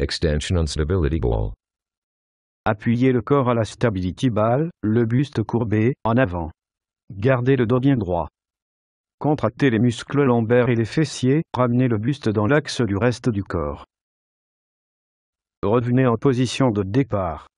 Extension on stability ball. Appuyez le corps à la stability ball, le buste courbé, en avant. Gardez le dos bien droit. Contractez les muscles lombaires et les fessiers, ramenez le buste dans l'axe du reste du corps. Revenez en position de départ.